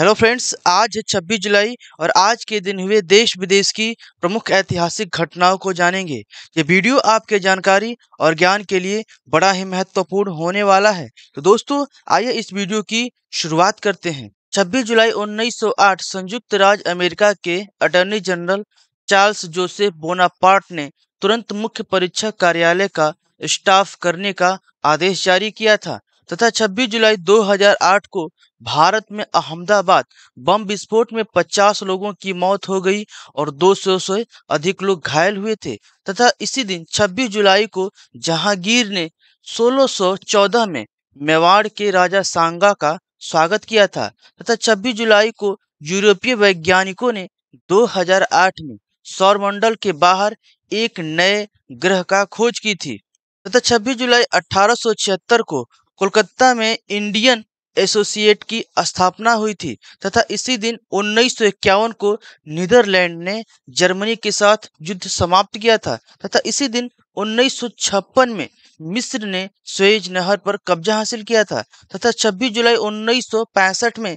hello friends आज है 26 जुलाई और आज के दिन हुए देश विदेश की प्रमुख ऐतिहासिक घटनाओं को जानेंगे ये वीडियो आपके जानकारी और ज्ञान के लिए बड़ा ही महत्वपूर्ण होने वाला है तो दोस्तों आइए इस वीडियो की शुरुआत करते हैं 26 जुलाई 1908 संयुक्त राज्य अमेरिका के attorney general Charles Joseph Bonaparte ने तुरंत मुख्य परीक्षा कार्यालय का स्टाफ करने का आदेश जारी किया था तथा 26 जुलाई 2008 को भारत में अहमदाबाद बम विस्फोट में 50 लोगों की मौत हो गई और 200 से अधिक लोग घायल हुए थे तथा इसी दिन 26 जुलाई को जहांगीर ने 1614 में मेवाड़ के राजा सांगा का स्वागत किया था तथा 26 जुलाई को यूरोपीय वैज्ञानिकों ने 2008 में सौरमंडल के बाहर एक नए ग्रह का खोज की थी तथा 26 जुलाई 1876 को कोलकाता में इंडियन एसोसिएट की स्थापना हुई थी तथा इसी दिन उन्नीस को नीदरलैंड ने जर्मनी के साथ युद्ध समाप्त किया था तथा इसी दिन उन्नीस में मिस्र ने स्वेज नहर पर कब्जा हासिल किया था तथा 26 जुलाई 1965 में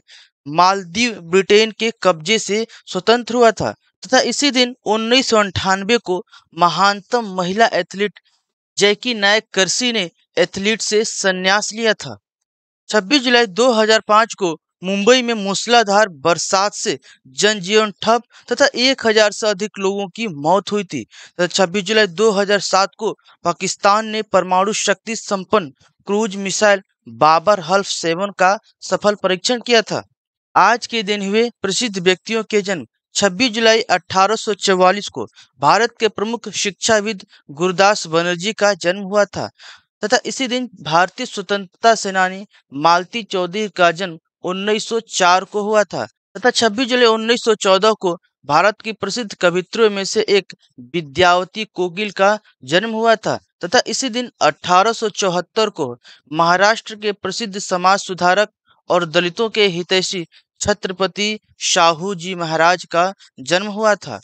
मालदीव ब्रिटेन के कब्जे से स्वतंत्र हुआ था तथा इसी दिन उन्नीस को महानतम महिला एथलीट जैकी नायक करसी ने एथलीट से संन्यास लिया था 26 जुलाई 2005 को मुंबई में मूसलाधार बरसात से जनजीवन ठप तथा 1000 से अधिक लोगों की मौत हुई थी तथा 26 जुलाई 2007 को पाकिस्तान ने परमाणु शक्ति संपन्न cruise missile Babur Hatf seven का सफल परीक्षण किया था आज के दिन हुए प्रसिद्ध व्यक्तियों के जन्म 26 जुलाई 1844 को भारत के प्रमुख शिक्षाविद गुरुदास बनर्जी का जन्म हुआ था तथा इसी दिन भारतीय स्वतंत्रता सेनानी मालती चौधरी का जन्म 1904 को हुआ था तथा 26 जुलाई 1914 को भारत की प्रसिद्ध कवित्रों में से एक विद्यावती कोगिल का जन्म हुआ था तथा इसी दिन 1874 को महाराष्ट्र के प्रसिद्ध समाज सुधारक और दलितों के हितैषी छत्रपति शाहू जी महाराज का जन्म हुआ था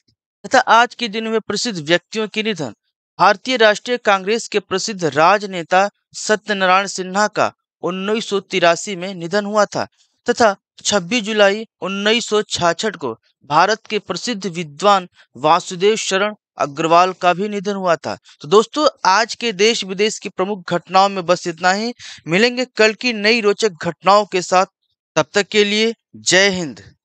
तथा आज के दिन में प्रसिद्ध व्यक्तियों के निधन भारतीय राष्ट्रीय कांग्रेस के प्रसिद्ध राजनेता सत्यनारायण सिन्हा का उन्नीस में निधन हुआ था तथा 26 जुलाई उन्नीस को भारत के प्रसिद्ध विद्वान वासुदेव शरण अग्रवाल का भी निधन हुआ था तो दोस्तों आज के देश विदेश की प्रमुख घटनाओं में बस इतना ही मिलेंगे कल की नई रोचक घटनाओं के साथ तब तक के लिए जय हिंद